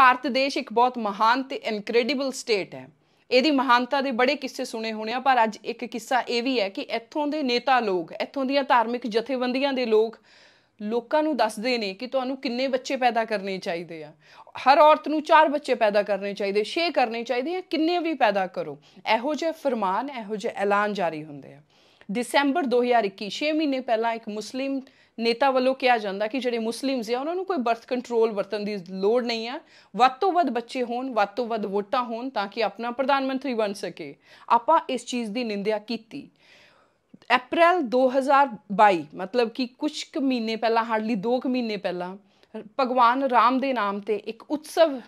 ਭਾਰਤ ਦੇਸ਼ ਇੱਕ ਬਹੁਤ ਮਹਾਨ ਤੇ ਇਨਕ੍ਰੈਡੀਬਲ ਸਟੇਟ ਹੈ ਇਹਦੀ ਮਹਾਨਤਾ ਦੇ ਬੜੇ ਕਿੱਸੇ ਸੁਣੇ ਹੋਣੇ ਆ ਪਰ ਅੱਜ ਇੱਕ ਕਿੱਸਾ ਇਹ ਵੀ ਹੈ ਕਿ ਇੱਥੋਂ ਦੇ ਨੇਤਾ ਲੋਕ ਇੱਥੋਂ ਦੀਆਂ ਧਾਰਮਿਕ ਜਥੇਬੰਦੀਆਂ ਦੇ ਲੋਕ ਲੋਕਾਂ ਨੂੰ ਦੱਸਦੇ ਨੇ ਕਿ ਤੁਹਾਨੂੰ ਕਿੰਨੇ ਬੱਚੇ ਪੈਦਾ ਕਰਨੇ ਚਾਹੀਦੇ ਆ ਹਰ ਔਰਤ ਨੂੰ ਚਾਰ ਬੱਚੇ ਪੈਦਾ ਕਰਨੇ ਚਾਹੀਦੇ ਛੇ ਕਰਨੇ ਚਾਹੀਦੇ ਆ ਕਿੰਨੇ ਵੀ ਪੈਦਾ ਕਰੋ ਇਹੋ ਜਿਹੇ ਫਰਮਾਨ ਇਹੋ ਜਿਹੇ ਐਲਾਨ ਜਾਰੀ ਹੁੰਦੇ ਆ ਦਸੰਬਰ 2021 6 ਮਹੀਨੇ ਪਹਿਲਾਂ ਇੱਕ ਮੁਸਲਿਮ ਨੇਤਾ ਵੱਲੋਂ ਕਿਹਾ ਜਾਂਦਾ ਕਿ ਜਿਹੜੇ ਮੁਸਲਿਮਸ ਆ ਉਹਨਾਂ ਨੂੰ ਕੋਈ ਬਰਥ ਕੰਟਰੋਲ ਵਰਤਣ ਦੀ ਲੋੜ ਨਹੀਂ ਆ ਵੱਧ ਤੋਂ ਵੱਧ ਬੱਚੇ ਹੋਣ ਵੱਧ ਤੋਂ ਵੱਧ ਵੋਟਾਂ ਹੋਣ ਤਾਂ ਕਿ ਆਪਣਾ ਪ੍ਰਧਾਨ ਮੰਤਰੀ ਬਣ ਸਕੇ ਆਪਾਂ ਇਸ ਚੀਜ਼ ਦੀ ਨਿੰਦਿਆ ਕੀਤੀ ਅਪ੍ਰੈਲ 2022 ਮਤਲਬ ਕਿ ਕੁਝ ਕੁ ਮਹੀਨੇ ਪਹਿਲਾਂ ਹਾਰਡਲੀ 2 ਕੁ ਮਹੀਨੇ ਪਹਿਲਾਂ ਭਗਵਾਨ ਰਾਮ ਦੇ ਨਾਮ ਤੇ ਇੱਕ ਉਤਸਵ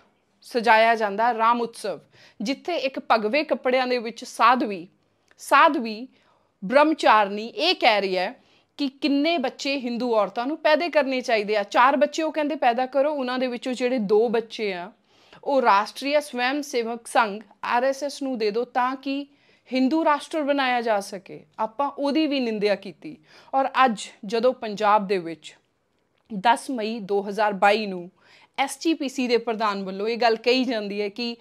ਸਜਾਇਆ ਜਾਂਦਾ ਰਾਮ ਉਤਸਵ ਜਿੱਥੇ ਇੱਕ ਭਗਵੇ ਕੱਪੜਿਆਂ ਦੇ ਵਿੱਚ ਸਾਧਵੀ ਸਾਧਵੀ ਬ੍ਰਹਮਚਾਰਨੀ ਇਹ ਕਹਿ ਰਹੀ ਹੈ ਕਿ ਕਿੰਨੇ ਬੱਚੇ Hindu ਔਰਤਾਂ ਨੂੰ ਪੈਦਾ ਕਰਨੇ ਚਾਹੀਦੇ ਆ ਚਾਰ ਬੱਚੇ ਉਹ ਕਹਿੰਦੇ ਪੈਦਾ ਕਰੋ ਉਹਨਾਂ ਦੇ ਵਿੱਚੋਂ ਜਿਹੜੇ ਦੋ ਬੱਚੇ ਆ ਉਹ ਰਾਸ਼ਟਰੀ ਸਵੈਮ ਸੇਵਕ ਸੰਘ RSS ਨੂੰ ਦੇ ਦਿਓ ਤਾਂ ਕਿ Hindu ਰਾਸ਼ਟਰ ਬਣਾਇਆ ਜਾ ਸਕੇ ਆਪਾਂ ਉਹਦੀ ਵੀ ਨਿੰਦਿਆ ਕੀਤੀ ਔਰ ਅੱਜ ਜਦੋਂ ਪੰਜਾਬ ਦੇ ਵਿੱਚ 10 ਮਈ 2022 ਨੂੰ ਐਸਜੀਪੀਸੀ ਦੇ ਪ੍ਰਧਾਨ ਵੱਲੋਂ ਇਹ ਗੱਲ ਕਹੀ ਜਾਂਦੀ ਹੈ ਕਿ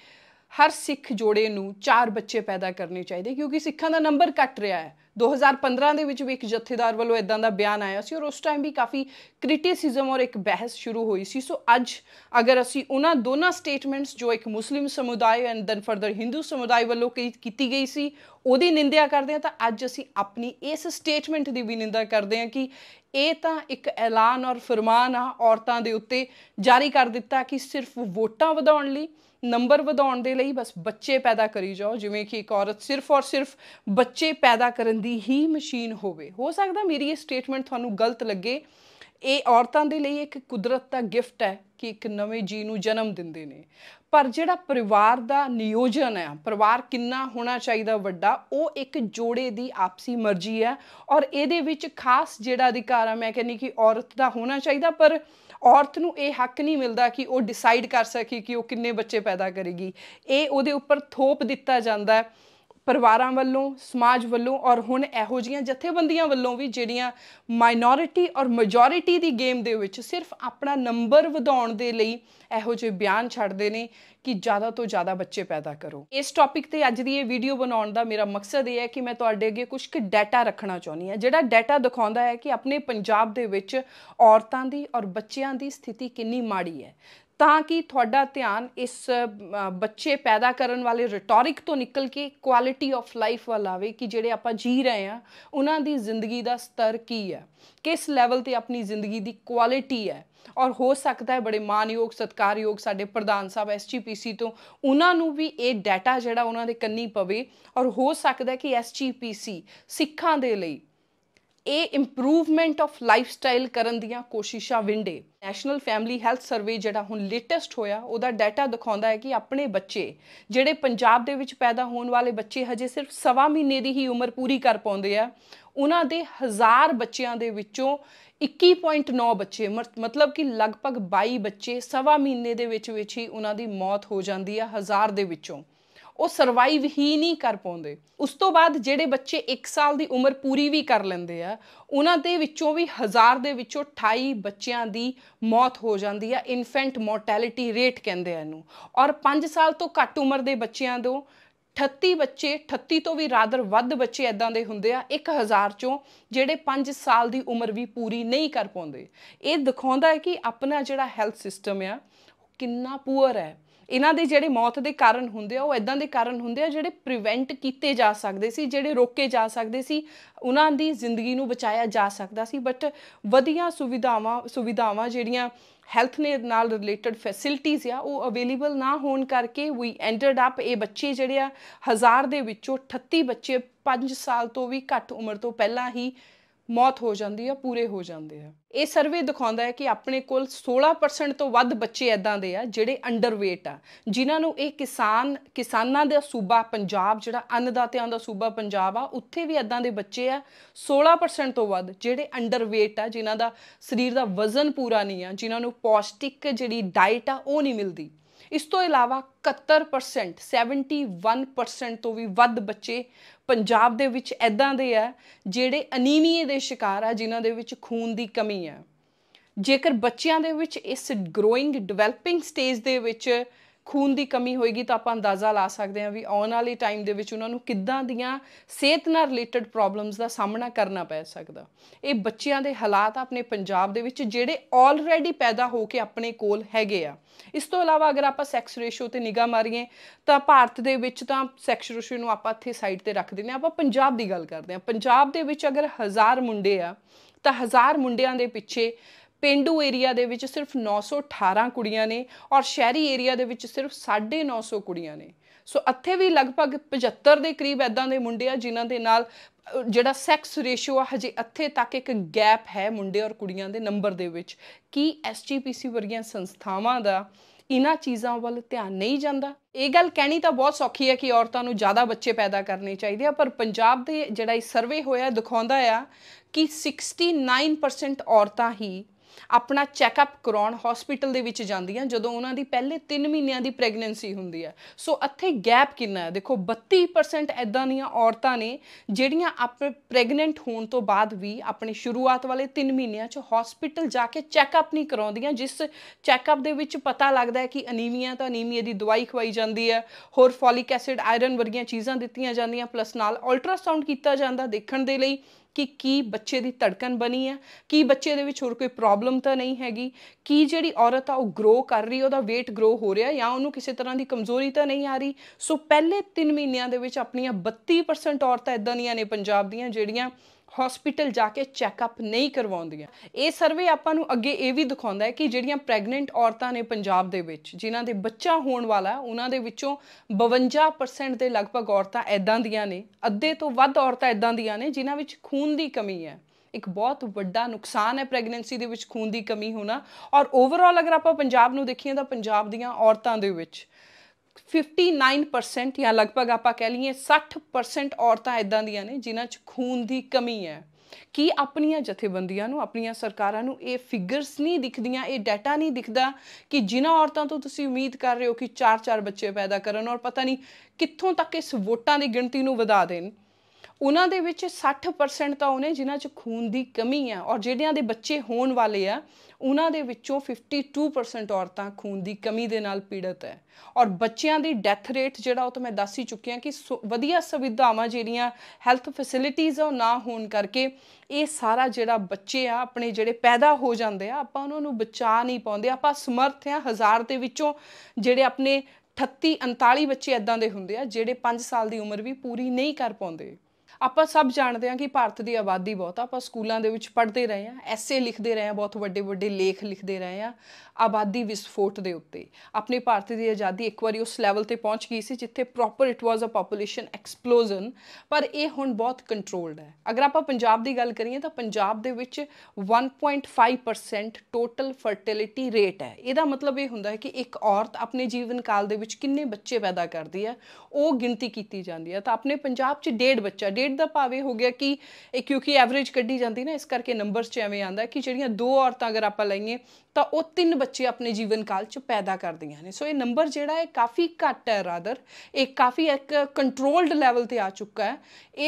ਹਰ ਸਿੱਖ ਜੋੜੇ ਨੂੰ ਚਾਰ ਬੱਚੇ ਪੈਦਾ ਕਰਨੇ ਚਾਹੀਦੇ ਕਿਉਂਕਿ ਸਿੱਖਾਂ ਦਾ ਨੰਬਰ ਘਟ ਰਿਹਾ ਹੈ 2015 ਦੇ ਵਿੱਚ ਵੀ ਇੱਕ ਜਥੇਦਾਰ ਵੱਲੋਂ ਇਦਾਂ ਦਾ ਬਿਆਨ ਆਇਆ ਸੀ ਔਰ ਉਸ ਟਾਈਮ ਵੀ ਕਾਫੀ ਕ੍ਰਿਟਿਸਿਜ਼ਮ ਔਰ ਇੱਕ ਬਹਿਸ ਸ਼ੁਰੂ ਹੋਈ ਸੀ ਸੋ ਅੱਜ ਅਗਰ ਅਸੀਂ ਉਹਨਾਂ ਦੋਨਾਂ ਸਟੇਟਮੈਂਟਸ ਜੋ ਇੱਕ ਮੁਸਲਿਮ ਸਮੁਦਾਇ ਐਂਡ ਦਨ ਫਰਦਰ ਹਿੰਦੂ ਸਮੁਦਾਇ ਵੱਲੋਂ ਕੀਤੀ ਗਈ ਸੀ ਉਹਦੀ ਨਿੰਦਿਆ ਕਰਦੇ ਹਾਂ ਤਾਂ ਅੱਜ ਅਸੀਂ ਆਪਣੀ ਇਸ ਸਟੇਟਮੈਂਟ ਦੀ ਵੀ ਨਿੰਦਿਆ ਕਰਦੇ ਹਾਂ ਕਿ ਇਹ ਤਾਂ ਇੱਕ ਐਲਾਨ ਔਰ ਫਰਮਾਨ ਆ ਔਰਤਾਂ ਦੇ ਉੱਤੇ ਜਾਰੀ ਕਰ ਦਿੱਤਾ ਕਿ ਸਿਰਫ ਵੋਟਾਂ ਵਧਾਉਣ ਲਈ ਨੰਬਰ ਵਧਾਉਣ ਦੇ ਲਈ ਬਸ ਬੱਚੇ ਪੈਦਾ ਕਰੀ ਜਾਓ ਜਿਵੇਂ ਕਿ ਇੱਕ ਔਰਤ ਸਿਰਫ ਔਰ ਸਿਰਫ ਬੱਚੇ ਪੈਦਾ ਕਰਨ ਦੀ ਹੀ ਮਸ਼ੀਨ ਹੋਵੇ ਹੋ ਸਕਦਾ ਮੇਰੀ ਇਹ ਸਟੇਟਮੈਂਟ ਤੁਹਾਨੂੰ ਗਲਤ ਲੱਗੇ ਇਹ ਔਰਤਾਂ ਦੇ ਲਈ ਇੱਕ ਕੁਦਰਤ ਦਾ ਗਿਫਟ ਹੈ ਕਿ ਇੱਕ ਨਵੇਂ ਜੀ ਨੂੰ ਜਨਮ ਦਿੰਦੇ ਨੇ ਪਰ ਜਿਹੜਾ ਪਰਿਵਾਰ ਦਾ ਨਿਯੋਜਨ ਹੈ ਪਰਿਵਾਰ ਕਿੰਨਾ ਹੋਣਾ ਚਾਹੀਦਾ ਵੱਡਾ ਉਹ ਇੱਕ ਜੋੜੇ ਦੀ ਆਪਸੀ ਮਰਜ਼ੀ ਹੈ ਔਰ ਇਹਦੇ ਵਿੱਚ ਖਾਸ ਜਿਹੜਾ ਅਧਿਕਾਰ ਹੈ ਮੈਂ ਕਹਿੰਨੀ ਕਿ ਔਰਤ ਦਾ ਹੋਣਾ ਚਾਹੀਦਾ ਪਰ ਔਰਤ ਨੂੰ ਇਹ ਹੱਕ ਨਹੀਂ ਮਿਲਦਾ ਕਿ ਉਹ ਡਿਸਾਈਡ ਕਰ ਸਕੇ ਕਿ ਉਹ ਕਿੰਨੇ ਬੱਚੇ ਪੈਦਾ ਕਰੇਗੀ ਇਹ ਉਹਦੇ ਉੱਪਰ ਥੋਪ ਦਿੱਤਾ ਜਾਂਦਾ ਹੈ ਪਰਿਵਾਰਾਂ ਵੱਲੋਂ ਸਮਾਜ ਵੱਲੋਂ ਔਰ ਹੁਣ ਇਹੋ ਜੀਆਂ ਜਥੇਬੰਦੀਆਂ ਵੱਲੋਂ ਵੀ ਜਿਹੜੀਆਂ ਮਾਈਨੋਰਿਟੀ ਔਰ ਮੈਜੋਰਿਟੀ ਦੀ ਗੇਮ ਦੇ ਵਿੱਚ ਸਿਰਫ ਆਪਣਾ ਨੰਬਰ ਵਧਾਉਣ ਦੇ ਲਈ ਇਹੋ ਜਿਹੇ ਬਿਆਨ ਛੱਡਦੇ ਨੇ ਕਿ ਜ਼ਿਆਦਾ ਤੋਂ ਜ਼ਿਆਦਾ ਬੱਚੇ ਪੈਦਾ ਕਰੋ ਇਸ ਟੌਪਿਕ ਤੇ ਅੱਜ ਦੀ ਇਹ ਵੀਡੀਓ ਬਣਾਉਣ ਦਾ ਮੇਰਾ ਮਕਸਦ ਇਹ ਹੈ ਕਿ ਮੈਂ ਤੁਹਾਡੇ ਅੱਗੇ ਕੁਝ ਕੁ ਡਾਟਾ ਰੱਖਣਾ ਚਾਹੁੰਦੀ ਹਾਂ ਜਿਹੜਾ ਡਾਟਾ ਦਿਖਾਉਂਦਾ ਹੈ ਕਿ ਆਪਣੇ ਪੰਜਾਬ ਦੇ ਵਿੱਚ ਔਰਤਾਂ ਦੀ ਔਰ ਬੱਚਿਆਂ ਦੀ ਸਥਿਤੀ ਕਿੰਨੀ ਮਾੜੀ ਹੈ ਤਾਂ ਕਿ ਤੁਹਾਡਾ ਧਿਆਨ ਇਸ ਬੱਚੇ ਪੈਦਾ ਕਰਨ ਵਾਲੇ ਰਿਟੋਰਿਕ ਤੋਂ ਨਿਕਲ ਕੇ ਕੁਆਲਿਟੀ ਆਫ ਲਾਈਫ ਵੱਲ ਆਵੇ ਕਿ ਜਿਹੜੇ ਆਪਾਂ ਜੀ ਰਹੇ ਆ ਉਹਨਾਂ ਦੀ ਜ਼ਿੰਦਗੀ ਦਾ ਸਤਰ ਕੀ ਹੈ ਕਿਸ ਲੈਵਲ ਤੇ ਆਪਣੀ ਜ਼ਿੰਦਗੀ ਦੀ ਕੁਆਲਿਟੀ ਹੈ ਔਰ ਹੋ ਸਕਦਾ ਹੈ ਬੜੇ ਮਾਨਯੋਗ ਸਤਕਾਰਯੋਗ ਸਾਡੇ ਪ੍ਰਧਾਨ ਸਾਹਿਬ ਐਸਜੀਪੀਸੀ ਤੋਂ ਉਹਨਾਂ ਨੂੰ ਵੀ ਇਹ ਡਾਟਾ ਜਿਹੜਾ ਉਹਨਾਂ ਦੇ ਕੰਨੀ ਪਵੇ ਔਰ ਹੋ ਸਕਦਾ ਹੈ ਕਿ ਐਸਜੀਪੀਸੀ ਸਿੱਖਾਂ ਦੇ ਲਈ ਇਹ ਇੰਪਰੂਵਮੈਂਟ ਆਫ ਲਾਈਫ ਸਟਾਈਲ ਕਰਨ ਦੀਆਂ ਕੋਸ਼ਿਸ਼ਾਂ ਵਿੰਡੇ ਨੈਸ਼ਨਲ ਫੈਮਿਲੀ ਹੈਲਥ ਸਰਵੇ ਜਿਹੜਾ ਹੁਣ ਲੇਟੈਸਟ ਹੋਇਆ ਉਹਦਾ ਡਾਟਾ ਦਿਖਾਉਂਦਾ ਹੈ ਕਿ ਆਪਣੇ ਬੱਚੇ ਜਿਹੜੇ ਪੰਜਾਬ ਦੇ ਵਿੱਚ ਪੈਦਾ ਹੋਣ ਵਾਲੇ ਬੱਚੇ ਹਜੇ ਸਿਰਫ ਸਵਾ ਮਹੀਨੇ ਦੀ ਹੀ ਉਮਰ ਪੂਰੀ ਕਰ ਪਾਉਂਦੇ ਆ ਉਹਨਾਂ ਦੇ ਹਜ਼ਾਰ ਬੱਚਿਆਂ ਦੇ ਵਿੱਚੋਂ 21.9 ਬੱਚੇ ਮਤਲਬ ਕਿ ਲਗਭਗ 22 ਬੱਚੇ ਸਵਾ ਮਹੀਨੇ ਦੇ ਵਿੱਚ ਵਿੱਚ ਹੀ ਉਹਨਾਂ ਦੀ ਮੌਤ ਹੋ ਜਾਂਦੀ ਆ ਹਜ਼ਾਰ ਦੇ ਵਿੱਚੋਂ ਉਹ ਸਰਵਾਈਵ ਹੀ ਨਹੀਂ ਕਰ ਪਾਉਂਦੇ ਉਸ ਤੋਂ ਬਾਅਦ ਜਿਹੜੇ ਬੱਚੇ 1 ਸਾਲ ਦੀ ਉਮਰ ਪੂਰੀ ਵੀ ਕਰ ਲੈਂਦੇ ਆ ਉਹਨਾਂ ਦੇ ਵਿੱਚੋਂ ਵੀ ਹਜ਼ਾਰ ਦੇ ਵਿੱਚੋਂ 28 ਬੱਚਿਆਂ ਦੀ ਮੌਤ ਹੋ ਜਾਂਦੀ ਆ ਇਨਫੈਂਟ ਮੋਰਟੈਲਿਟੀ ਰੇਟ ਕਹਿੰਦੇ ਆ ਇਹਨੂੰ ਔਰ 5 ਸਾਲ ਤੋਂ ਘੱਟ ਉਮਰ ਦੇ ਬੱਚਿਆਂ ਦੋ 38 ਬੱਚੇ 38 ਤੋਂ ਵੀ ਰਾਦਰ ਵੱਧ ਬੱਚੇ ਐਦਾਂ ਦੇ ਹੁੰਦੇ ਆ 1000 ਚੋਂ ਜਿਹੜੇ 5 ਸਾਲ ਦੀ ਉਮਰ ਵੀ ਪੂਰੀ ਨਹੀਂ ਕਰ ਪਾਉਂਦੇ ਇਹ ਦਿਖਾਉਂਦਾ ਹੈ ਕਿ ਆਪਣਾ ਜਿਹੜਾ ਹੈਲਥ ਸਿਸਟਮ ਆ ਕਿੰਨਾ ਪੂਅਰ ਹੈ ਇਹਨਾਂ ਦੇ ਜਿਹੜੇ ਮੌਤ ਦੇ ਕਾਰਨ ਹੁੰਦੇ ਆ ਉਹ ਇਦਾਂ ਦੇ ਕਾਰਨ ਹੁੰਦੇ ਆ ਜਿਹੜੇ ਪ੍ਰੀਵੈਂਟ ਕੀਤੇ ਜਾ ਸਕਦੇ ਸੀ ਜਿਹੜੇ ਰੋਕੇ ਜਾ ਸਕਦੇ ਸੀ ਉਹਨਾਂ ਦੀ ਜ਼ਿੰਦਗੀ ਨੂੰ ਬਚਾਇਆ ਜਾ ਸਕਦਾ ਸੀ ਬਟ ਵਧੀਆ ਸੁਵਿਧਾਵਾਂ ਸੁਵਿਧਾਵਾਂ ਜਿਹੜੀਆਂ ਹੈਲਥ ਨੇ ਨਾਲ ਰਿਲੇਟਡ ਫੈਸਿਲਿਟੀਆਂ ਆ ਉਹ ਅਵੇਲੇਬਲ ਨਾ ਹੋਣ ਕਰਕੇ ਵੀ ਐਂਟਰਡ ਅਪ ਇਹ ਬੱਚੇ ਜਿਹੜੇ ਆ ਹਜ਼ਾਰ ਦੇ ਵਿੱਚੋਂ 38 ਬੱਚੇ 5 ਸਾਲ ਤੋਂ ਵੀ ਘੱਟ ਉਮਰ ਤੋਂ ਪਹਿਲਾਂ ਹੀ ਮੌਤ ਹੋ ਜਾਂਦੀ ਆ ਪੂਰੇ ਹੋ ਜਾਂਦੇ ਆ ਇਹ ਸਰਵੇ ਦਿਖਾਉਂਦਾ ਹੈ ਕਿ ਆਪਣੇ ਕੋਲ 16% ਤੋਂ ਵੱਧ ਬੱਚੇ ਐਦਾਂ ਦੇ ਆ ਜਿਹੜੇ ਅੰਡਰਵੇਟ ਆ ਜਿਨ੍ਹਾਂ ਨੂੰ ਇਹ ਕਿਸਾਨ ਕਿਸਾਨਾਂ ਦਾ ਸੂਬਾ ਪੰਜਾਬ ਜਿਹੜਾ ਅੰਨਦਾਤਿਆਂ ਦਾ ਸੂਬਾ ਪੰਜਾਬ ਆ ਉੱਥੇ ਵੀ ਐਦਾਂ ਦੇ ਬੱਚੇ ਆ 16% ਤੋਂ ਵੱਧ ਜਿਹੜੇ ਅੰਡਰਵੇਟ ਆ ਜਿਨ੍ਹਾਂ ਦਾ ਸਰੀਰ ਦਾ ਵਜ਼ਨ ਪੂਰਾ ਨਹੀਂ ਆ ਜਿਨ੍ਹਾਂ ਨੂੰ ਪੌਸ਼ਟਿਕ ਜਿਹੜੀ ਡਾਈਟ ਆ ਉਹ ਨਹੀਂ ਮਿਲਦੀ ਇਸ ਤੋਂ ਇਲਾਵਾ 71% 71% ਤੋਂ ਵੀ ਵੱਧ ਬੱਚੇ ਪੰਜਾਬ ਦੇ ਵਿੱਚ ਐਦਾਂ ਦੇ ਆ ਜਿਹੜੇ ਅਨੀਮੀਏ ਦੇ ਸ਼ਿਕਾਰ ਆ ਜਿਨ੍ਹਾਂ ਦੇ ਵਿੱਚ ਖੂਨ ਦੀ ਕਮੀ ਆ ਜੇਕਰ ਬੱਚਿਆਂ ਦੇ ਵਿੱਚ ਇਸ ਗਰੋਇੰਗ ਡਿਵੈਲਪਿੰਗ ਸਟੇਜ ਦੇ ਵਿੱਚ ਖੂਨ ਦੀ ਕਮੀ ਹੋਏਗੀ ਤਾਂ ਆਪਾਂ ਅੰਦਾਜ਼ਾ ਲਾ ਸਕਦੇ ਹਾਂ ਵੀ ਆਉਣ ਵਾਲੇ ਟਾਈਮ ਦੇ ਵਿੱਚ ਉਹਨਾਂ ਨੂੰ ਕਿੱਦਾਂ ਦੀਆਂ ਸਿਹਤ ਨਾਲ ਰਿਲੇਟਡ ਪ੍ਰੋਬਲਮਸ ਦਾ ਸਾਹਮਣਾ ਕਰਨਾ ਪੈ ਸਕਦਾ ਇਹ ਬੱਚਿਆਂ ਦੇ ਹਾਲਾਤ ਆਪਣੇ ਪੰਜਾਬ ਦੇ ਵਿੱਚ ਜਿਹੜੇ ਆਲਰੇਡੀ ਪੈਦਾ ਹੋ ਕੇ ਆਪਣੇ ਕੋਲ ਹੈਗੇ ਆ ਇਸ ਤੋਂ ਇਲਾਵਾ ਅਗਰ ਆਪਾਂ ਸੈਕਸ ਰੇਸ਼ੋ ਤੇ ਨਿਗਾਹ ਮਾਰੀਏ ਤਾਂ ਭਾਰਤ ਦੇ ਵਿੱਚ ਤਾਂ ਸੈਕਸ ਰੇਸ਼ੋ ਨੂੰ ਆਪਾਂ ਇੱਥੇ ਸਾਈਡ ਤੇ ਰੱਖ ਦਿੰਦੇ ਆ ਆਪਾਂ ਪੰਜਾਬ ਦੀ ਗੱਲ ਕਰਦੇ ਆ ਪੰਜਾਬ ਦੇ ਵਿੱਚ ਅਗਰ ਹਜ਼ਾਰ ਮੁੰਡੇ ਆ ਤਾਂ ਹਜ਼ਾਰ ਮੁੰਡਿਆਂ ਦੇ ਪਿੱਛੇ ਪਿੰਡੂ ਏਰੀਆ ਦੇ ਵਿੱਚ ਸਿਰਫ 918 ਕੁੜੀਆਂ ਨੇ ਔਰ ਸ਼ਹਿਰੀ ਏਰੀਆ ਦੇ ਵਿੱਚ ਸਿਰਫ 950 ਕੁੜੀਆਂ ਨੇ ਸੋ ਇੱਥੇ ਵੀ ਲਗਭਗ 75 ਦੇ ਕਰੀਬ ਐਦਾਂ ਦੇ ਮੁੰਡੇ ਆ ਜਿਨ੍ਹਾਂ ਦੇ ਨਾਲ ਜਿਹੜਾ ਸੈਕਸ ਰੇਸ਼ੋ ਆ ਹਜੇ ਇੱਥੇ ਤੱਕ ਇੱਕ ਗੈਪ ਹੈ ਮੁੰਡੇ ਔਰ ਕੁੜੀਆਂ ਦੇ ਨੰਬਰ ਦੇ ਵਿੱਚ ਕੀ ਐਸਜੀਪੀਸੀ ਵਰਗੀਆਂ ਸੰਸਥਾਵਾਂ ਦਾ ਇਨਾ ਚੀਜ਼ਾਂ ਵੱਲ ਧਿਆਨ ਨਹੀਂ ਜਾਂਦਾ ਇਹ ਗੱਲ ਕਹਿਣੀ ਤਾਂ ਬਹੁਤ ਸੌਖੀ ਹੈ ਕਿ ਔਰਤਾਂ ਨੂੰ ਜ਼ਿਆਦਾ ਬੱਚੇ ਪੈਦਾ ਕਰਨੇ ਚਾਹੀਦੇ ਆ ਪਰ ਪੰਜਾਬ ਦੇ ਜਿਹੜਾ ਇਹ ਸਰਵੇ ਹੋਇਆ ਦਿਖਾਉਂਦਾ ਆ ਕਿ 69% ਔਰਤਾਂ ਹੀ ਆਪਣਾ ਚੈੱਕਅਪ ਕਰਾਉਣ ਹਸਪੀਟਲ ਦੇ ਵਿੱਚ ਜਾਂਦੀਆਂ ਜਦੋਂ ਉਹਨਾਂ ਦੀ ਪਹਿਲੇ 3 ਮਹੀਨਿਆਂ ਦੀ ਪ੍ਰੈਗਨੈਂਸੀ ਹੁੰਦੀ ਹੈ ਸੋ ਇੱਥੇ ਗੈਪ ਕਿੰਨਾ ਹੈ ਦੇਖੋ 32% ਐਦਾਂ ਦੀਆਂ ਔਰਤਾਂ ਨੇ ਜਿਹੜੀਆਂ ਆਪਣੇ ਪ੍ਰੈਗਨੈਂਟ ਹੋਣ ਤੋਂ ਬਾਅਦ ਵੀ ਆਪਣੇ ਸ਼ੁਰੂਆਤ ਵਾਲੇ 3 ਮਹੀਨਿਆਂ 'ਚ ਹਸਪੀਟਲ ਜਾ ਕੇ ਚੈੱਕਅਪ ਨਹੀਂ ਕਰਾਉਂਦੀਆਂ ਜਿਸ ਚੈੱਕਅਪ ਦੇ ਵਿੱਚ ਪਤਾ ਲੱਗਦਾ ਹੈ ਕਿ ਅਨੀਮੀਆ ਤਾਂ ਅਨੀਮੀਆ ਦੀ ਦਵਾਈ ਖਵਾਈ ਜਾਂਦੀ ਹੈ ਹੋਰ ਫੋਲਿਕ ਐਸਿਡ ਆਇਰਨ ਵਰਗੀਆਂ ਚੀਜ਼ਾਂ ਦਿੱਤੀਆਂ ਜਾਂਦੀਆਂ ਪਲੱਸ ਨਾਲ ਅਲਟਰਾਸਾਊਂਡ ਕੀਤਾ ਜਾਂਦਾ ਦੇਖਣ ਦੇ ਲਈ ਕਿ ਕੀ ਬੱਚੇ ਦੀ ਧੜਕਣ ਬਣੀ ਆ ਕੀ ਬੱਚੇ ਦੇ ਵਿੱਚ ਹੋਰ ਕੋਈ ਪ੍ਰੋਬਲਮ ਤਾਂ ਨਹੀਂ ਹੈਗੀ ਕੀ ਜਿਹੜੀ ਔਰਤ ਆ ਉਹ ਗਰੋ ਕਰ ਰਹੀ ਉਹਦਾ weight ਗਰੋ ਹੋ ਰਿਹਾ ਜਾਂ ਉਹਨੂੰ ਕਿਸੇ ਤਰ੍ਹਾਂ ਦੀ ਕਮਜ਼ੋਰੀ ਤਾਂ ਨਹੀਂ ਆ ਰਹੀ ਸੋ ਪਹਿਲੇ 3 ਮਹੀਨਿਆਂ ਦੇ ਵਿੱਚ ਆਪਣੀਆਂ 32% ਔਰਤਾਂ ਇਦਾਂ ਦੀਆਂ ਨੇ ਪੰਜਾਬ ਦੀਆਂ ਜਿਹੜੀਆਂ ਹਸਪੀਟਲ ਜਾ ਕੇ ਚੈੱਕਅਪ ਨਹੀਂ ਕਰਵਾਉਂਦੀਆਂ ਇਹ ਸਰਵੇ ਆਪਾਂ ਨੂੰ ਅੱਗੇ ਇਹ ਵੀ ਦਿਖਾਉਂਦਾ ਹੈ ਕਿ ਜਿਹੜੀਆਂ ਪ੍ਰੈਗਨੈਂਟ ਔਰਤਾਂ ਨੇ ਪੰਜਾਬ ਦੇ ਵਿੱਚ ਜਿਨ੍ਹਾਂ ਦੇ ਬੱਚਾ ਹੋਣ ਵਾਲਾ ਉਹਨਾਂ ਦੇ ਵਿੱਚੋਂ 52% ਦੇ ਲਗਭਗ ਔਰਤਾਂ ਐਦਾਂ ਦੀਆਂ ਨੇ ਅੱਧੇ ਤੋਂ ਵੱਧ ਔਰਤਾਂ ਐਦਾਂ ਦੀਆਂ ਨੇ ਜਿਨ੍ਹਾਂ ਵਿੱਚ ਖੂਨ ਦੀ ਕਮੀ ਹੈ ਇੱਕ ਬਹੁਤ ਵੱਡਾ ਨੁਕਸਾਨ ਹੈ ਪ੍ਰੈਗਨੈਂਸੀ ਦੇ ਵਿੱਚ ਖੂਨ ਦੀ ਕਮੀ ਹੋਣਾ ਔਰ ਓਵਰਆਲ ਅਗਰ ਆਪਾਂ ਪੰਜਾਬ ਨੂੰ ਦੇਖੀਏ ਤਾਂ ਪੰਜਾਬ ਦੀਆਂ ਔਰਤਾਂ ਦੇ ਵਿੱਚ 59% ਜਾਂ ਲਗਭਗ ਆਪਾਂ ਕਹਿ ਲਈਏ 60% ਔਰਤਾਂ ਇਦਾਂ ਦੀਆਂ ਨੇ ਜਿਨ੍ਹਾਂ 'ਚ ਖੂਨ ਦੀ ਕਮੀ ਹੈ ਕੀ ਆਪਣੀਆਂ ਜਥੇਬੰਦੀਆਂ ਨੂੰ ਆਪਣੀਆਂ ਸਰਕਾਰਾਂ ਨੂੰ ਇਹ ਫਿਗਰਸ ਨਹੀਂ ਦਿਖਦੀਆਂ ਇਹ ਡਾਟਾ ਨਹੀਂ ਦਿਖਦਾ ਕਿ ਜਿਨ੍ਹਾਂ ਔਰਤਾਂ ਤੋਂ ਤੁਸੀਂ ਉਮੀਦ ਕਰ ਰਹੇ ਹੋ ਕਿ 4-4 ਬੱਚੇ ਪੈਦਾ ਕਰਨ ਔਰ ਪਤਾ ਨਹੀਂ ਕਿੱਥੋਂ ਤੱਕ ਇਸ ਵੋਟਾਂ ਦੀ ਗਿਣਤੀ ਨੂੰ ਵਧਾ ਦੇਣ ਉਹਨਾਂ ਦੇ ਵਿੱਚ 60% ਤਾਂ ਉਹਨੇ ਜਿਨ੍ਹਾਂ 'ਚ ਖੂਨ ਦੀ ਕਮੀ ਆ ਔਰ ਜਿਹੜਿਆਂ ਦੇ ਬੱਚੇ ਹੋਣ ਵਾਲੇ ਆ ਉਹਨਾਂ ਦੇ ਵਿੱਚੋਂ 52% ਔਰਤਾਂ ਖੂਨ ਦੀ ਕਮੀ ਦੇ ਨਾਲ ਪੀੜਤ ਹੈ ਔਰ ਬੱਚਿਆਂ ਦੀ ਡੈਥ ਰੇਟ ਜਿਹੜਾ ਉਹ ਤਾਂ ਮੈਂ ਦੱਸ ਹੀ ਚੁੱਕੀ ਹਾਂ ਕਿ ਵਧੀਆ ਸੁਵਿਧਾਵਾਂ ਜਿਹੜੀਆਂ ਹੈਲਥ ਫੈਸਿਲਿਟੀਆਂ ਉਹ ਨਾ ਹੋਣ ਕਰਕੇ ਇਹ ਸਾਰਾ ਜਿਹੜਾ ਬੱਚੇ ਆ ਆਪਣੇ ਜਿਹੜੇ ਪੈਦਾ ਹੋ ਜਾਂਦੇ ਆ ਆਪਾਂ ਉਹਨਾਂ ਨੂੰ ਬਚਾ ਨਹੀਂ ਪਾਉਂਦੇ ਆਪਾਂ ਸਮਰਥ ਆ ਹਜ਼ਾਰ ਦੇ ਵਿੱਚੋਂ ਜਿਹੜੇ ਆਪਣੇ 38 39 ਬੱਚੇ ਇਦਾਂ ਦੇ ਹੁੰਦੇ ਆ ਜਿਹੜੇ 5 ਸਾਲ ਦੀ ਉਮਰ ਵੀ ਪੂਰੀ ਨਹੀਂ ਕਰ ਪਾਉਂਦੇ ਆਪਾਂ ਸਭ ਜਾਣਦੇ ਹਾਂ ਕਿ ਭਾਰਤ ਦੀ ਆਬਾਦੀ ਬਹੁਤ ਆ ਆਪਾਂ ਸਕੂਲਾਂ ਦੇ ਵਿੱਚ ਪੜ੍ਹਦੇ ਰਹੇ ਹਾਂ ਐਸੇ ਲਿਖਦੇ ਰਹੇ ਹਾਂ ਬਹੁਤ ਵੱਡੇ ਵੱਡੇ ਲੇਖ ਲਿਖਦੇ ਰਹੇ ਹਾਂ ਆਬਾਦੀ ਵਿਸਫੋਟ ਦੇ ਉੱਤੇ ਆਪਣੇ ਭਾਰਤ ਦੀ ਆਜ਼ਾਦੀ ਇੱਕ ਵਾਰੀ ਉਸ ਲੈਵਲ ਤੇ ਪਹੁੰਚ ਗਈ ਸੀ ਜਿੱਥੇ proper it was a population explosion ਪਰ ਇਹ ਹੁਣ ਬਹੁਤ ਕੰਟਰੋਲਡ ਹੈ ਅਗਰ ਆਪਾਂ ਪੰਜਾਬ ਦੀ ਗੱਲ ਕਰੀਏ ਤਾਂ ਪੰਜਾਬ ਦੇ ਵਿੱਚ 1.5% ਟੋਟਲ ਫਰਟੀਲਿਟੀ ਰੇਟ ਹੈ ਇਹਦਾ ਮਤਲਬ ਇਹ ਹੁੰਦਾ ਹੈ ਕਿ ਇੱਕ ਔਰਤ ਆਪਣੇ ਜੀਵਨ ਕਾਲ ਦੇ ਵਿੱਚ ਕਿੰਨੇ ਬੱਚੇ ਪੈਦਾ ਕਰਦੀ ਹੈ ਉਹ ਗਿਣਤੀ ਕੀਤੀ ਜਾਂਦੀ ਹੈ ਤਾਂ ਆਪਣੇ ਪੰਜਾਬ 'ਚ ਡੇਢ ਬੱਚਾ ਡੇਢ ਕਹਿਣ ਦਾ ਭਾਵ ਹੋ ਗਿਆ ਕਿ ਇਹ ਕਿਉਂਕਿ ਐਵਰੇਜ ਕੱਢੀ ਜਾਂਦੀ ਨਾ ਇਸ ਕਰਕੇ ਨੰਬਰਸ ਚ ਐਵੇਂ ਆਂਦਾ ਕਿ ਜਿਹੜੀਆਂ ਦੋ ਔਰਤਾਂ ਅਗਰ ਆਪਾਂ ਲਈਏ ਤਾਂ ਉਹ ਤਿੰਨ ਬੱਚੇ ਆਪਣੇ ਜੀਵਨ ਕਾਲ ਚ ਪੈਦਾ ਕਰਦੀਆਂ ਨੇ ਸੋ ਇਹ ਨੰਬਰ ਜਿਹੜਾ ਹੈ ਕਾਫੀ ਘੱਟ ਹੈ ਰਾਦਰ ਇਹ ਕਾਫੀ ਇੱਕ ਕੰਟਰੋਲਡ ਲੈਵਲ ਤੇ ਆ ਚੁੱਕਾ ਹੈ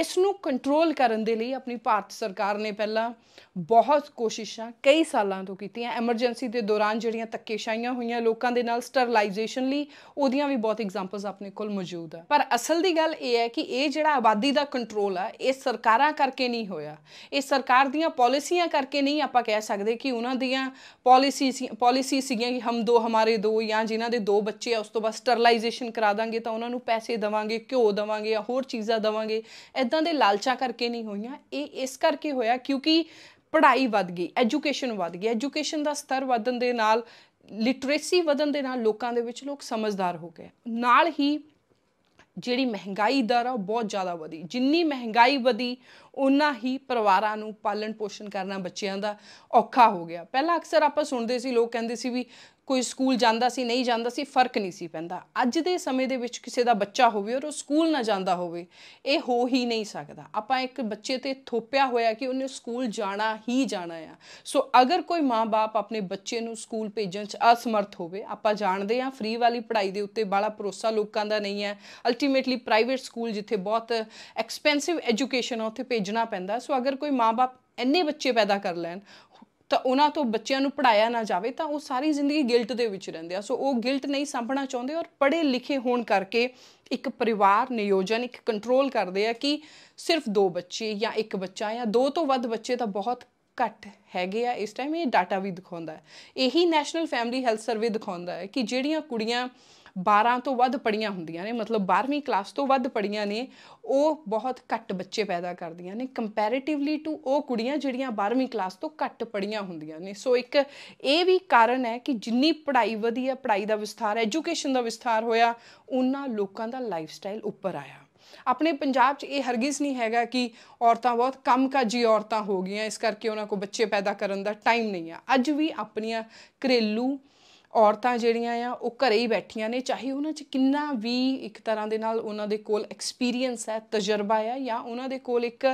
ਇਸ ਨੂੰ ਕੰਟਰੋਲ ਕਰਨ ਦੇ ਲਈ ਆਪਣੀ ਭਾਰਤ ਸਰਕਾਰ ਨੇ ਪਹਿਲਾਂ ਬਹੁਤ ਕੋਸ਼ਿਸ਼ਾਂ ਕਈ ਸਾਲਾਂ ਤੋਂ ਕੀਤੀਆਂ ਐਮਰਜੈਂਸੀ ਦੇ ਦੌਰਾਨ ਜਿਹੜੀਆਂ ਤੱਕੇਸ਼ਾਈਆਂ ਹੋਈਆਂ ਲੋਕਾਂ ਦੇ ਨਾਲ ਸਟਰਲਾਈਜੇਸ਼ਨ ਲਈ ਉਹਦੀਆਂ ਵੀ ਬਹੁਤ ਐਗਜ਼ਾਮਪਲਸ ਆਪਣੇ ਕੋਲ ਮੌਜੂਦ ਆ ਪਰ ਅਸਲ ਦੀ ਗੱਲ ਇਹ ਹੈ ਕਿ ਇਹ ਜਿਹੜਾ ਆਬਾਦੀ ਦਾ ਕੰਟਰੋਲ ਆ ਇਹ ਸਰਕਾਰਾਂ ਕਰਕੇ ਨਹੀਂ ਹੋਇਆ ਇਹ ਸਰਕਾਰ ਦੀਆਂ ਪਾਲਿਸੀਆਂ ਕਰਕੇ ਨਹੀਂ ਆਪਾਂ ਕਹਿ ਸਕਦੇ ਕਿ ਉਹਨਾਂ ਦੀਆਂ ਪਾਲਿਸੀ ਪਾਲਿਸੀ ਪਾਲਿਸੀ ਸੀਗੀਆਂ ਕਿ ਹਮ ਦੋ ਹਮਾਰੇ ਦੋ ਜਾਂ ਜਿਨ੍ਹਾਂ ਦੇ ਦੋ ਬੱਚੇ ਆ ਉਸ ਤੋਂ ਬਾਅਦ ਸਟਰਲਾਈਜੇਸ਼ਨ ਕਰਾ ਦਾਂਗੇ ਤਾਂ ਉਹਨਾਂ ਨੂੰ ਪੈਸੇ ਦਵਾਂਗੇ ਘਿਓ ਦਵਾਂਗੇ ਜਾਂ ਹੋਰ ਚੀਜ਼ਾਂ ਦਵਾਂਗੇ ਐਦਾਂ ਦੇ ਲਾਲਚਾਂ ਕਰਕੇ ਨਹੀਂ ਹੋਈਆਂ ਇਹ ਇਸ ਕਰਕੇ ਹੋਇਆ ਕਿਉਂਕਿ ਪੜ੍ਹਾਈ ਵੱਧ ਗਈ ਐਜੂਕੇਸ਼ਨ ਵੱਧ ਗਈ ਐਜੂਕੇਸ਼ਨ ਦਾ ਸਤਰ ਵਧਣ ਦੇ ਨਾਲ ਲਿਟਰੇਸੀ ਵਧਣ ਦੇ ਨਾਲ ਲੋਕਾਂ ਦੇ ਵਿੱਚ ਲੋਕ ਸਮਝਦਾਰ ਹੋ ਗਏ ਨਾਲ ਹੀ ਜਿਹੜੀ ਮਹਿੰਗਾਈ ਦਰ ਆ ਬਹੁਤ ਜ਼ਿਆਦਾ ਵਧੀ ਜਿੰਨੀ ਮਹਿੰਗਾਈ ਵਧੀ ਉਨਾ ਹੀ ਪਰਿਵਾਰਾਂ ਨੂੰ ਪਾਲਣ ਪੋਸ਼ਣ ਕਰਨਾ ਬੱਚਿਆਂ ਦਾ ਔਖਾ ਹੋ ਗਿਆ ਪਹਿਲਾਂ ਅਕਸਰ ਆਪਾਂ ਸੁਣਦੇ ਸੀ ਲੋਕ ਕਹਿੰਦੇ ਸੀ ਵੀ ਕੋਈ ਸਕੂਲ ਜਾਂਦਾ ਸੀ ਨਹੀਂ ਜਾਂਦਾ ਸੀ ਫਰਕ ਨਹੀਂ ਸੀ ਪੈਂਦਾ ਅੱਜ ਦੇ ਸਮੇਂ ਦੇ ਵਿੱਚ ਕਿਸੇ ਦਾ ਬੱਚਾ ਹੋਵੇ ਔਰ ਉਹ ਸਕੂਲ ਨਾ ਜਾਂਦਾ ਹੋਵੇ ਇਹ ਹੋ ਹੀ ਨਹੀਂ ਸਕਦਾ ਆਪਾਂ ਇੱਕ ਬੱਚੇ ਤੇ ਥੋਪਿਆ ਹੋਇਆ ਕਿ ਉਹਨੇ ਸਕੂਲ ਜਾਣਾ ਹੀ ਜਾਣਾ ਆ ਸੋ ਅਗਰ ਕੋਈ ਮਾਪੇ ਆਪਣੇ ਬੱਚੇ ਨੂੰ ਸਕੂਲ ਭੇਜਣ 'ਚ ਅਸਮਰਥ ਹੋਵੇ ਆਪਾਂ ਜਾਣਦੇ ਆ ਫ੍ਰੀ ਵਾਲੀ ਪੜ੍ਹਾਈ ਦੇ ਉੱਤੇ ਬੜਾ ਭਰੋਸਾ ਲੋਕਾਂ ਦਾ ਨਹੀਂ ਹੈ ਅਲਟੀਮੇਟਲੀ ਪ੍ਰਾਈਵੇਟ ਸਕੂਲ ਜਿੱਥੇ ਬਹੁਤ ਐਕਸਪੈਂਸਿਵ ਐਜੂਕੇਸ਼ਨ ਆ ਉੱਥੇ ਭੇਜਣਾ ਪੈਂਦਾ ਸੋ ਅਗਰ ਕੋਈ ਮਾਪੇ ਇੰਨੇ ਬੱਚੇ ਪੈਦਾ ਕਰ ਲੈਣ ਤਾਂ ਉਹਨਾਂ ਤੋਂ ਬੱਚਿਆਂ ਨੂੰ ਪੜਾਇਆ ਨਾ ਜਾਵੇ ਤਾਂ ਉਹ ਸਾਰੀ ਜ਼ਿੰਦਗੀ ਗਿਲਟ ਦੇ ਵਿੱਚ ਰਹਿੰਦੇ ਆ ਸੋ ਉਹ ਗਿਲਟ ਨਹੀਂ ਸਾਂਭਣਾ ਚਾਹੁੰਦੇ ਔਰ ਪੜੇ ਲਿਖੇ ਹੋਣ ਕਰਕੇ ਇੱਕ ਪਰਿਵਾਰ ਨਿਯੋਜਨ ਇੱਕ ਕੰਟਰੋਲ ਕਰਦੇ ਆ ਕਿ ਸਿਰਫ ਦੋ ਬੱਚੇ ਜਾਂ ਇੱਕ ਬੱਚਾ ਜਾਂ ਦੋ ਤੋਂ ਵੱਧ ਬੱਚੇ ਤਾਂ ਬਹੁਤ ਘੱਟ ਹੈਗੇ ਆ ਇਸ ਟਾਈਮ ਇਹ ਡਾਟਾ ਵੀ ਦਿਖਾਉਂਦਾ ਹੈ ਇਹੀ ਨੈਸ਼ਨਲ ਫੈਮਿਲੀ ਹੈਲਥ ਸਰਵੇ ਦਿਖਾਉਂਦਾ ਹੈ ਕਿ ਜਿਹੜੀਆਂ ਕੁੜੀਆਂ 12 ਤੋਂ ਵੱਧ ਪੜੀਆਂ ਹੁੰਦੀਆਂ ਨੇ ਮਤਲਬ 12ਵੀਂ ਕਲਾਸ ਤੋਂ ਵੱਧ ਪੜੀਆਂ ਨੇ ਉਹ ਬਹੁਤ ਘੱਟ ਬੱਚੇ ਪੈਦਾ ਕਰਦੀਆਂ ਨੇ ਕੰਪੈਰੀਟਿਵਲੀ ਟੂ ਉਹ ਕੁੜੀਆਂ ਜਿਹੜੀਆਂ 12ਵੀਂ ਕਲਾਸ ਤੋਂ ਘੱਟ ਪੜੀਆਂ ਹੁੰਦੀਆਂ ਨੇ ਸੋ ਇੱਕ ਇਹ ਵੀ ਕਾਰਨ ਹੈ ਕਿ ਜਿੰਨੀ ਪੜ੍ਹਾਈ ਵਧੀ ਹੈ ਪੜ੍ਹਾਈ ਦਾ ਵਿਸਥਾਰ ਐਜੂਕੇਸ਼ਨ ਦਾ ਵਿਸਥਾਰ ਹੋਇਆ ਉਹਨਾਂ ਲੋਕਾਂ ਦਾ ਲਾਈਫ ਸਟਾਈਲ ਉੱਪਰ ਆਇਆ ਆਪਣੇ ਪੰਜਾਬ 'ਚ ਇਹ ਹਰਗਿਜ਼ ਨਹੀਂ ਹੈਗਾ ਕਿ ਔਰਤਾਂ ਬਹੁਤ ਕੰਮਕਾਜੀ ਔਰਤਾਂ ਹੋ ਗਈਆਂ ਇਸ ਕਰਕੇ ਉਹਨਾਂ ਕੋ ਬੱਚੇ ਪੈਦਾ ਕਰਨ ਦਾ ਟਾਈਮ ਨਹੀਂ ਆ ਅੱਜ ਵੀ ਆਪਣੀਆਂ ਘਰੇਲੂ ਔਰਤਾਂ ਜਿਹੜੀਆਂ ਆ ਉਹ ਘਰੇ ਹੀ ਬੈਠੀਆਂ ਨੇ ਚਾਹੇ ਉਹਨਾਂ 'ਚ ਕਿੰਨਾ ਵੀ ਇੱਕ ਤਰ੍ਹਾਂ ਦੇ ਨਾਲ ਉਹਨਾਂ ਦੇ ਕੋਲ ਐਕਸਪੀਰੀਅੰਸ ਹੈ ਤਜਰਬਾ ਹੈ ਜਾਂ ਉਹਨਾਂ ਦੇ ਕੋਲ ਇੱਕ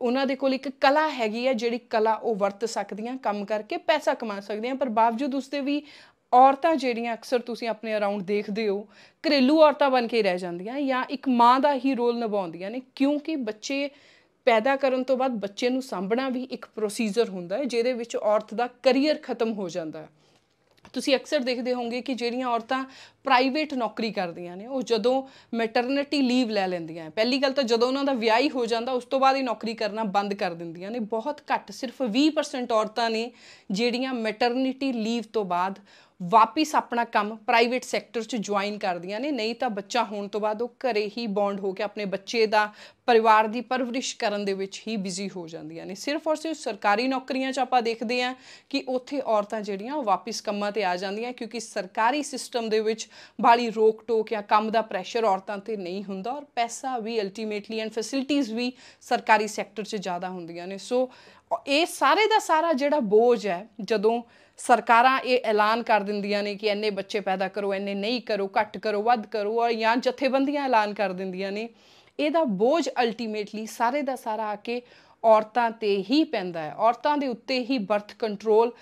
ਉਹਨਾਂ ਦੇ ਕੋਲ ਇੱਕ ਕਲਾ ਹੈਗੀ ਹੈ ਜਿਹੜੀ ਕਲਾ ਉਹ ਵਰਤ ਸਕਦੀਆਂ ਕੰਮ ਕਰਕੇ ਪੈਸਾ ਕਮਾ ਸਕਦੀਆਂ ਪਰ ਬਾਵਜੂਦ ਤੇ ਵੀ ਔਰਤਾਂ ਜਿਹੜੀਆਂ ਅਕਸਰ ਤੁਸੀਂ ਆਪਣੇ ਅਰਾਊਂਡ ਦੇਖਦੇ ਹੋ ਘਰੇਲੂ ਔਰਤਾਂ ਬਣ ਕੇ ਰਹਿ ਜਾਂਦੀਆਂ ਜਾਂ ਇੱਕ ਮਾਂ ਦਾ ਹੀ ਰੋਲ ਨਿਭਾਉਂਦੀਆਂ ਨੇ ਕਿਉਂਕਿ ਬੱਚੇ ਪੈਦਾ ਕਰਨ ਤੋਂ ਬਾਅਦ ਬੱਚੇ ਨੂੰ ਸਾਂਭਣਾ ਵੀ ਇੱਕ ਪ੍ਰੋਸੀਜਰ ਹੁੰਦਾ ਹੈ ਜਿਹਦੇ ਵਿੱਚ ਔਰਤ ਦਾ ਕੈਰੀਅਰ ਖਤਮ ਹੋ ਜਾਂਦਾ ਹੈ ਤੁਸੀਂ ਅਕਸਰ ਦੇਖਦੇ ਹੋਵੋਗੇ ਕਿ ਜਿਹੜੀਆਂ ਔਰਤਾਂ ਪ੍ਰਾਈਵੇਟ ਨੌਕਰੀ ਕਰਦੀਆਂ ਨੇ ਉਹ ਜਦੋਂ ਮੈਟਰਨਿਟੀ ਲੀਵ ਲੈ ਲੈਂਦੀਆਂ ਪਹਿਲੀ ਗੱਲ ਤਾਂ ਜਦੋਂ ਉਹਨਾਂ ਦਾ ਵਿਆਹ ਹੀ ਹੋ ਜਾਂਦਾ ਉਸ ਤੋਂ ਬਾਅਦ ਹੀ ਨੌਕਰੀ ਕਰਨਾ ਬੰਦ ਕਰ ਦਿੰਦੀਆਂ ਨੇ ਬਹੁਤ ਘੱਟ ਸਿਰਫ 20% ਔਰਤਾਂ ਨੇ ਜਿਹੜੀਆਂ ਮੈਟਰਨਿਟੀ ਲੀਵ ਤੋਂ ਬਾਅਦ ਵਾਪਿਸ ਆਪਣਾ ਕੰਮ ਪ੍ਰਾਈਵੇਟ ਸੈਕਟਰ 'ਚ ਜੁਆਇਨ ਕਰਦੀਆਂ ਨੇ ਨਹੀਂ ਤਾਂ ਬੱਚਾ ਹੋਣ ਤੋਂ ਬਾਅਦ ਉਹ ਘਰੇ ਹੀ ਬੌਂਡ ਹੋ ਕੇ ਆਪਣੇ ਬੱਚੇ ਦਾ ਪਰਿਵਾਰ ਦੀ ਪਰਵਰਿਸ਼ ਕਰਨ ਦੇ ਵਿੱਚ ਹੀ ਬਿਜ਼ੀ ਹੋ ਜਾਂਦੀਆਂ ਨੇ ਸਿਰਫ ਔਰ ਸਿਰਫ ਸਰਕਾਰੀ ਨੌਕਰੀਆਂ 'ਚ ਆਪਾਂ ਦੇਖਦੇ ਆਂ ਕਿ ਉੱਥੇ ਔਰਤਾਂ ਜਿਹੜੀਆਂ ਉਹ ਵਾਪਿਸ ਕੰਮਾਂ ਤੇ ਆ ਜਾਂਦੀਆਂ ਕਿਉਂਕਿ ਸਰਕਾਰੀ ਸਿਸਟਮ ਦੇ ਵਿੱਚ ਬਾਲੀ ਰੋਕ ਟੋਕ ਜਾਂ ਕੰਮ ਦਾ ਪ੍ਰੈਸ਼ਰ ਔਰਤਾਂ ਤੇ ਨਹੀਂ ਹੁੰਦਾ ਔਰ ਪੈਸਾ ਵੀ ਅਲਟੀਮੇਟਲੀ ਐਂਡ ਫੈਸਿਲਿਟੀਆਂ ਵੀ ਸਰਕਾਰੀ ਸੈਕਟਰ 'ਚ ਜ਼ਿਆਦਾ ਹੁੰਦੀਆਂ ਨੇ ਸੋ ਇਹ ਸਾਰੇ ਦਾ ਸਾਰਾ ਜਿਹੜਾ ਬੋਝ ਹੈ ਜਦੋਂ ਸਰਕਾਰਾਂ ਇਹ ਐਲਾਨ ਕਰ ਦਿੰਦੀਆਂ ਨੇ ਕਿ ਐਨੇ ਬੱਚੇ ਪੈਦਾ ਕਰੋ ਐਨੇ ਨਹੀਂ ਕਰੋ ਘੱਟ ਕਰੋ ਵੱਧ ਕਰੋ ਔਰ ਜਾਂ ਜਥੇਬੰਦੀਆਂ ਐਲਾਨ ਕਰ ਦਿੰਦੀਆਂ ਨੇ ਇਹਦਾ ਬੋਝ ਅਲਟੀਮੇਟਲੀ ਸਾਰੇ ਦਾ ਸਾਰਾ ਆ ਕੇ ਔਰਤਾਂ ਤੇ ਹੀ ਪੈਂਦਾ ਹੈ ਔਰਤਾਂ ਦੇ ਉੱਤੇ ਹੀ ਬਰਥ ਕੰਟਰੋਲ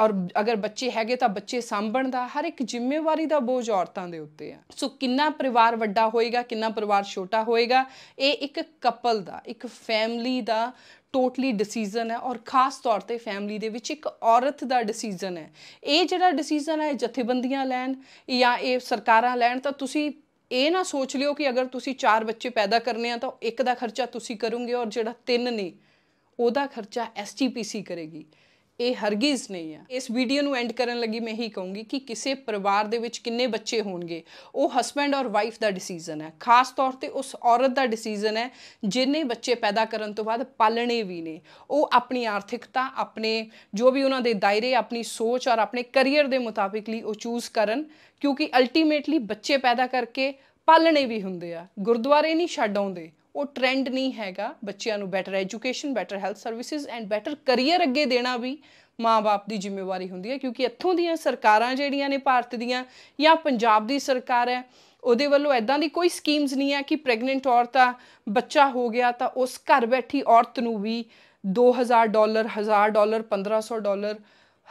ਔਰ ਅਗਰ ਬੱਚੇ ਹੈਗੇ ਤਾਂ ਬੱਚੇ ਸਾਂਭਣ ਦਾ ਹਰ ਇੱਕ ਜ਼ਿੰਮੇਵਾਰੀ ਦਾ ਬੋਝ ਔਰਤਾਂ ਦੇ ਉੱਤੇ ਆ ਸੋ ਕਿੰਨਾ ਪਰਿਵਾਰ ਵੱਡਾ ਹੋਏਗਾ ਕਿੰਨਾ ਪਰਿਵਾਰ ਛੋਟਾ ਹੋਏਗਾ ਇਹ ਇੱਕ ਕਪਲ ਦਾ ਇੱਕ ਫੈਮਿਲੀ ਦਾ ਟੋਟਲੀ ਡਿਸੀਜਨ ਹੈ ਔਰ ਖਾਸ ਤੌਰ ਤੇ ਫੈਮਿਲੀ ਦੇ ਵਿੱਚ ਇੱਕ ਔਰਤ ਦਾ ਡਿਸੀਜਨ ਹੈ ਇਹ ਜਿਹੜਾ ਡਿਸੀਜਨ ਹੈ ਜਥੇਬੰਦੀਆਂ ਲੈਣ ਜਾਂ ਇਹ ਸਰਕਾਰਾਂ ਲੈਣ ਤਾਂ ਤੁਸੀਂ ਇਹ ਨਾ ਸੋਚ ਲਿਓ ਕਿ ਅਗਰ ਤੁਸੀਂ ਚਾਰ ਬੱਚੇ ਪੈਦਾ ਕਰਨੇ ਆ ਤਾਂ ਇੱਕ ਦਾ ਖਰਚਾ ਤੁਸੀਂ ਕਰੋਗੇ ਔਰ ਜਿਹੜਾ ਤਿੰਨ ਨੇ ਉਹਦਾ ਖਰਚਾ ਐਸਟੀਪੀਸੀ ਕਰੇਗੀ ਇਹ ਹਰਗਿਜ਼ ਨਹੀਂ ਆ ਇਸ ਵੀਡੀਓ ਨੂੰ ਐਂਡ ਕਰਨ ਲੱਗੀ ਮੈਂ ਹੀ ਕਹੂੰਗੀ ਕਿ ਕਿਸੇ ਪਰਿਵਾਰ ਦੇ ਵਿੱਚ ਕਿੰਨੇ ਬੱਚੇ ਹੋਣਗੇ ਉਹ ਹਸਬੰਡ ਔਰ ਵਾਈਫ ਦਾ ਡਿਸੀਜਨ ਹੈ ਖਾਸ ਤੌਰ ਤੇ ਉਸ ਔਰਤ ਦਾ ਡਿਸੀਜਨ ਹੈ ਜਿਨੇ ਬੱਚੇ ਪੈਦਾ ਕਰਨ ਤੋਂ ਬਾਅਦ ਪਾਲਣੇ ਵੀ ਨੇ ਉਹ ਆਪਣੀ ਆਰਥਿਕਤਾ ਆਪਣੇ ਜੋ ਵੀ ਉਹਨਾਂ ਦੇ ਦਾਇਰੇ ਆਪਣੀ ਸੋਚ ਔਰ ਆਪਣੇ ਕੈਰੀਅਰ ਦੇ ਮੁਤਾਬਿਕ ਲਈ ਉਹ ਚੂਜ਼ ਕਰਨ ਕਿਉਂਕਿ ਅਲਟੀਮੇਟਲੀ ਬੱਚੇ ਪੈਦਾ ਕਰਕੇ ਪਾਲਣੇ ਵੀ ਹੁੰਦੇ ਆ ਗੁਰਦੁਆਰੇ ਨਹੀਂ ਛੱਡ ਆਉਂਦੇ ਉਹ ਟ੍ਰੈਂਡ ਨਹੀਂ ਹੈਗਾ ਬੱਚਿਆਂ ਨੂੰ better education better health services and better career ਅੱਗੇ ਦੇਣਾ ਵੀ ਮਾਂ-ਬਾਪ ਦੀ ਜ਼ਿੰਮੇਵਾਰੀ ਹੁੰਦੀ ਹੈ ਕਿਉਂਕਿ ਇੱਥੋਂ ਦੀਆਂ ਸਰਕਾਰਾਂ ਜਿਹੜੀਆਂ ਨੇ ਭਾਰਤ ਦੀਆਂ ਜਾਂ ਪੰਜਾਬ ਦੀ ਸਰਕਾਰ ਹੈ ਉਹਦੇ ਵੱਲੋਂ ਐਦਾਂ ਦੀ ਕੋਈ ਸਕੀਮਸ ਨਹੀਂ ਆ ਕਿ ਪ੍ਰੈਗਨੈਂਟ ਔਰਤਾਂ ਬੱਚਾ ਹੋ ਗਿਆ ਤਾਂ ਉਸ ਘਰ ਬੈਠੀ ਔਰਤ ਨੂੰ ਵੀ 2000 ਡਾਲਰ 1000 ਡਾਲਰ 1500 ਡਾਲਰ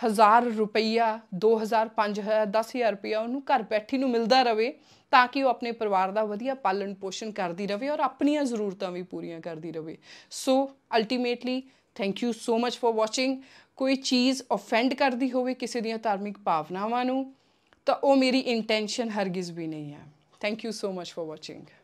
1000 ਰੁਪਈਆ 2000 5000 10000 ਰੁਪਈਆ ਉਹਨੂੰ ਘਰ ਬੈਠੀ ਨੂੰ ਮਿਲਦਾ ਰਵੇ ਤਾਂ ਕਿ ਉਹ ਆਪਣੇ ਪਰਿਵਾਰ ਦਾ ਵਧੀਆ ਪਾਲਣ ਪੋਸ਼ਣ ਕਰਦੀ ਰਵੇ ਔਰ ਆਪਣੀਆਂ ਜ਼ਰੂਰਤਾਂ ਵੀ ਪੂਰੀਆਂ ਕਰਦੀ ਰਵੇ so ultimately thank you so much for watching ਕੋਈ ਚੀਜ਼ ਆਫੈਂਡ ਕਰਦੀ ਹੋਵੇ ਕਿਸੇ ਦੀਆਂ ਧਾਰਮਿਕ ਭਾਵਨਾਵਾਂ ਨੂੰ ਤਾਂ ਉਹ ਮੇਰੀ ਇੰਟੈਂਸ਼ਨ ਹਰਗਿਜ਼ ਵੀ ਨਹੀਂ ਹੈ thank you so much for watching